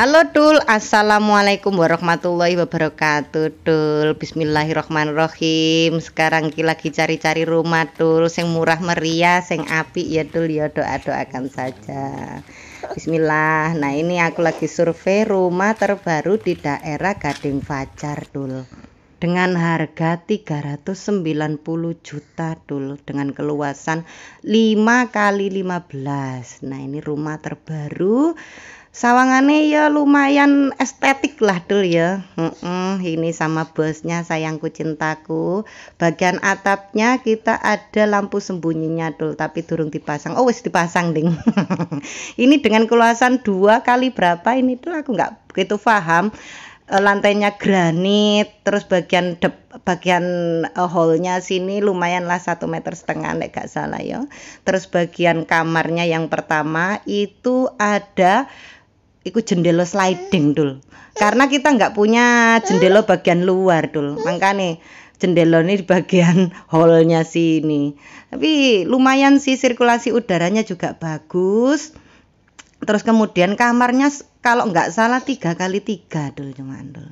Halo Dul, Assalamualaikum warahmatullahi wabarakatuh Dul, Bismillahirrahmanirrahim Sekarang kita lagi cari-cari rumah Dul yang murah meriah, yang api ya Dul Ya doa-doakan saja Bismillah Nah ini aku lagi survei rumah terbaru di daerah Gading Fajar Dul dengan harga 390 juta dul dengan keluasan 5 kali 15. Nah, ini rumah terbaru sawangane ya lumayan estetik lah dul ya mm -mm, ini sama bosnya sayangku cintaku bagian atapnya kita ada lampu sembunyinya dul tapi durung dipasang oh wis dipasang ding ini dengan keluasan dua kali berapa ini tuh aku nggak begitu paham e, lantainya granit terus bagian dep, bagian uh, hallnya sini lah satu meter setengah nek gak salah ya terus bagian kamarnya yang pertama itu ada iku jendela sliding dul karena kita nggak punya jendela bagian luar dul makanya jendela ini di bagian hallnya sini tapi lumayan sih sirkulasi udaranya juga bagus terus kemudian kamarnya kalau nggak salah tiga kali tiga dul cuman dul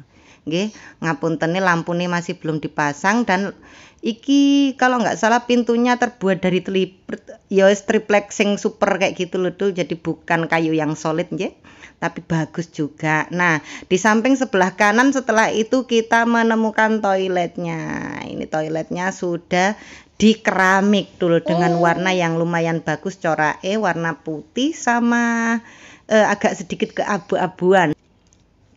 Nggih, ngapunten lampu nih masih belum dipasang dan iki kalau nggak salah pintunya terbuat dari teli ya triplek sing super kayak gitu loh tuh jadi bukan kayu yang solid ya tapi bagus juga. Nah, di samping sebelah kanan setelah itu kita menemukan toiletnya. Ini toiletnya sudah di keramik dulu dengan oh. warna yang lumayan bagus corae eh, warna putih sama eh, agak sedikit keabu-abuan.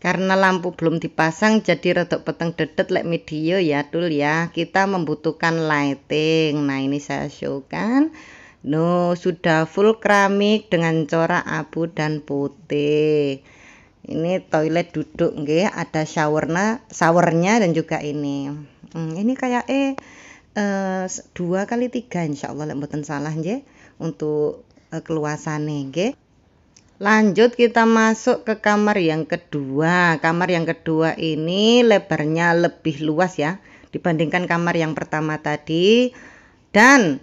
Karena lampu belum dipasang jadi redok peteng dedet like media ya tul ya. Kita membutuhkan lighting. Nah, ini saya show kan. No, sudah full keramik dengan corak abu dan putih. Ini toilet duduk nge ada showernya, showernya dan juga ini. Hmm, ini kayak eh, eh dua kali tiga insyaallah Allah salah nge untuk eh, keluasannya, nge Lanjut kita masuk ke kamar yang kedua. Kamar yang kedua ini lebarnya lebih luas ya dibandingkan kamar yang pertama tadi. Dan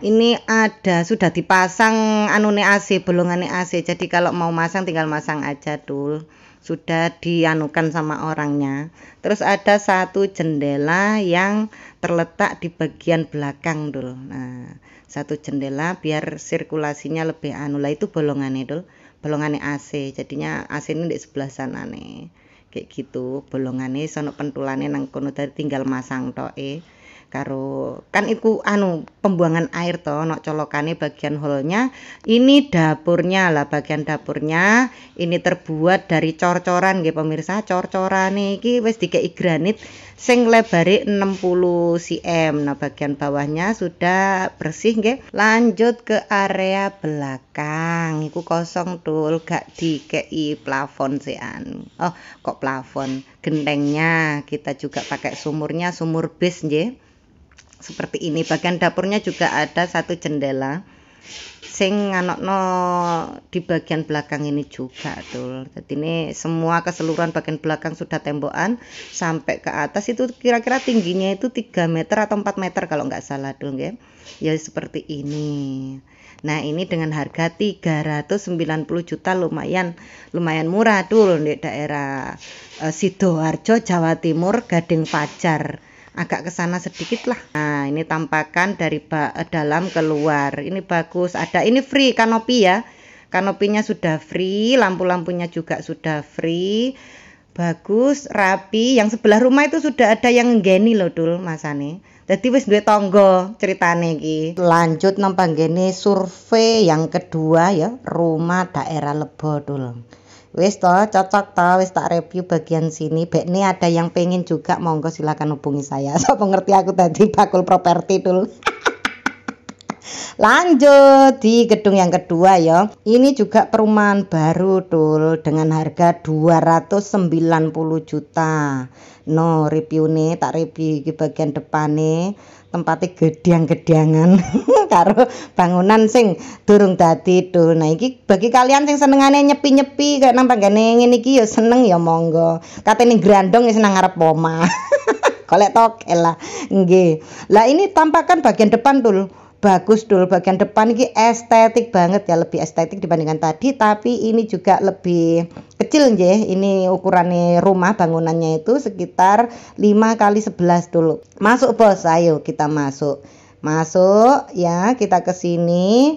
ini ada sudah dipasang anune AC bolongane AC jadi kalau mau masang tinggal masang aja dul sudah dianukan sama orangnya terus ada satu jendela yang terletak di bagian belakang dul nah satu jendela biar sirkulasinya lebih anu lah itu bolongannya dul bolongannya AC jadinya AC ini di sebelah sana nih kayak gitu bolongannya sono pentulannya nang kono tinggal masang toh eh karo kan iku anu pembuangan air to no colokane bagian holnya ini dapurnya lah bagian dapurnya ini terbuat dari cor-coran nggih pemirsa cor-coran ki wes dikei granit sing lebari 60 cm nah bagian bawahnya sudah bersih nggih lanjut ke area belakang iku kosong tul gak dikei plafon sih an. oh kok plafon gentengnya kita juga pakai sumurnya sumur bis nggih seperti ini bagian dapurnya juga ada satu jendela sing nganokno di bagian belakang ini juga tuh jadi ini semua keseluruhan bagian belakang sudah tembokan sampai ke atas itu kira-kira tingginya itu 3 meter atau 4 meter kalau nggak salah tuh ya ya seperti ini nah ini dengan harga 390 juta lumayan lumayan murah tuh di daerah eh, Sidoarjo Jawa Timur Gading Pajar agak ke sana sedikit lah nah ini tampakan dari eh, dalam keluar ini bagus ada ini free kanopi ya kanopinya sudah free lampu-lampunya juga sudah free bagus rapi yang sebelah rumah itu sudah ada yang geni loh dul masane jadi wis duwe tonggo ceritane iki lanjut nang panggene survei yang kedua ya rumah daerah lebo dul Wis toh cocok toh wis tak review bagian sini. Bek ini ada yang pengen juga monggo silakan hubungi saya. So pengerti aku tadi bakul properti dulu. Lanjut di gedung yang kedua ya. Ini juga perumahan baru tul dengan harga 290 juta. No review nih tak review di bagian depan nih tempate gedang-gedangan karo bangunan sing durung dadi do. Nah iki bagi kalian sing senengane nyepi-nyepi kaya nang panggane ngene iki ya seneng ya monggo. Katene grandong ya seneng ngarep oma. Kolek tokel lah. Nggih. Lah ini tampakan bagian depan tul. Bagus dul bagian depan ini estetik banget ya lebih estetik dibandingkan tadi tapi ini juga lebih kecil ya Ini ukurannya rumah bangunannya itu sekitar 5 kali 11 dulu. Masuk bos, ayo kita masuk. Masuk ya, kita ke sini.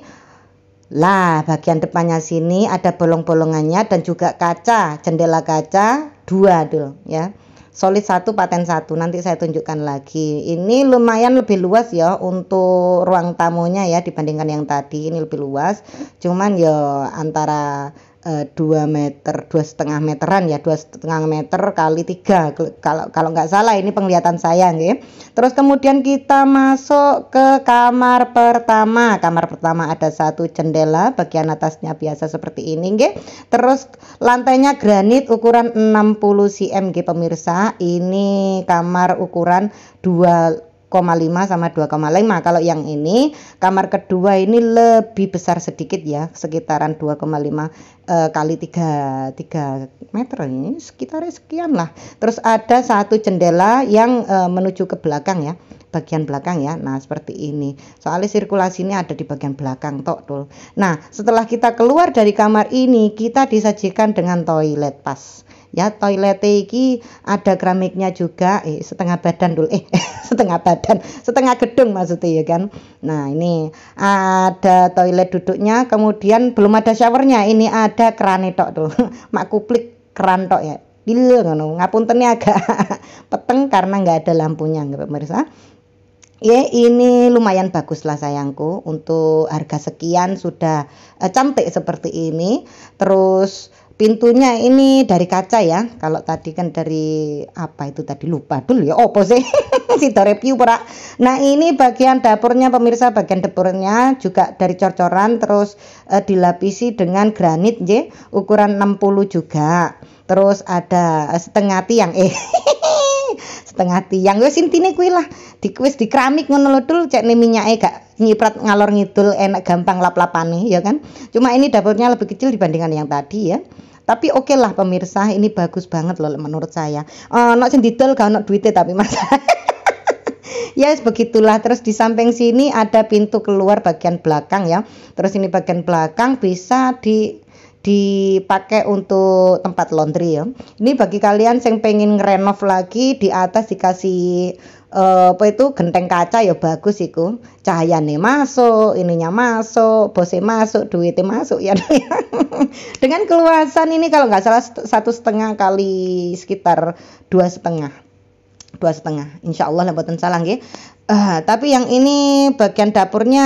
Lah, bagian depannya sini ada bolong-bolongannya dan juga kaca, jendela kaca dua dulu ya. Solid satu paten satu nanti saya tunjukkan lagi. Ini lumayan lebih luas ya untuk ruang tamunya ya dibandingkan yang tadi. Ini lebih luas. Cuman ya antara Eh, dua meter dua setengah meteran ya dua setengah meter kali tiga kalau kalau nggak salah ini penglihatan saya nggih terus kemudian kita masuk ke kamar pertama kamar pertama ada satu jendela bagian atasnya biasa seperti ini nggih terus lantainya granit ukuran 60 cm nggih pemirsa ini kamar ukuran dua sama 2,5 kalau yang ini kamar kedua ini lebih besar sedikit ya sekitaran 2,5 uh, eh, kali 3 3 meter ini sekitar sekian lah terus ada satu jendela yang uh, menuju ke belakang ya bagian belakang ya. Nah, seperti ini. Soalnya sirkulasi ini ada di bagian belakang tok, tuh. Nah, setelah kita keluar dari kamar ini, kita disajikan dengan toilet pas ya toilet iki ada keramiknya juga eh, setengah badan dulu eh setengah badan setengah gedung maksudnya ya kan nah ini ada toilet duduknya kemudian belum ada showernya ini ada kerane tok tuh mak kuplik keran tok ya Dile iya, ngono, ngapuntennya agak peteng karena nggak ada lampunya nggak pemirsa. Ya, ini lumayan bagus lah sayangku untuk harga sekian sudah uh, cantik seperti ini. Terus pintunya ini dari kaca ya. Kalau tadi kan dari apa itu tadi lupa dulu ya. Opo sih si review pura. Nah, ini bagian dapurnya pemirsa, bagian dapurnya juga dari cor-coran terus uh, dilapisi dengan granit ya, ukuran 60 juga. Terus ada eh, setengah tiang eh setengah tiang wis intine kuwi lah di wis di keramik ngono lho dul cek minyake gak nyiprat ngalor ngidul enak gampang lap-lapane ya kan cuma ini dapurnya lebih kecil dibandingkan yang tadi ya tapi oke okay lah pemirsa ini bagus banget loh menurut saya uh, eh, nak sendidol gak nak duitnya tapi mas ya yes, begitulah terus di samping sini ada pintu keluar bagian belakang ya terus ini bagian belakang bisa di dipakai untuk tempat laundry ya. Ini bagi kalian yang pengen ngerenov lagi di atas dikasih uh, apa itu genteng kaca ya bagus itu. cahayanya masuk, ininya masuk, bosnya masuk, duitnya masuk ya. Dengan keluasan ini kalau nggak salah satu setengah kali sekitar dua setengah dua setengah insya Allah lah buatan salah uh, tapi yang ini bagian dapurnya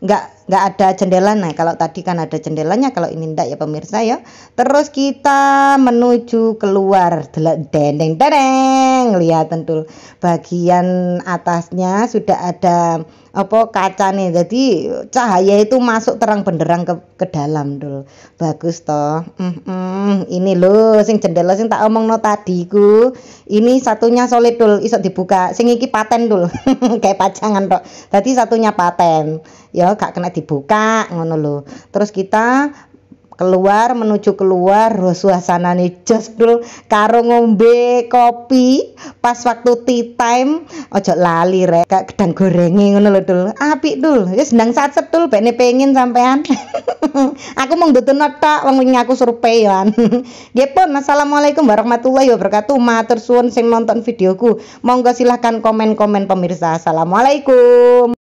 nggak nggak ada jendela nah kalau tadi kan ada jendelanya kalau ini ndak ya pemirsa ya terus kita menuju keluar dendeng dendeng lihat tentu bagian atasnya sudah ada apa kaca nih jadi cahaya itu masuk terang benderang ke, ke dalam dul bagus toh mm -mm. ini loh sing jendela sing tak omong no tadi ku ini satunya solid dul iso dibuka sing iki paten dul kayak pajangan toh tadi satunya paten ya gak kena dibuka ngono lho. Terus kita keluar menuju keluar oh, suasana nih just karo ngombe kopi pas waktu tea time ojo lali rek kak gedang gorengi ngono lho dul api dul ya sedang saat setul bene pengen sampean aku mau dutun notak wong wingi aku surveian dia pun assalamualaikum warahmatullahi wabarakatuh matur suwun sing nonton videoku monggo silahkan komen-komen pemirsa assalamualaikum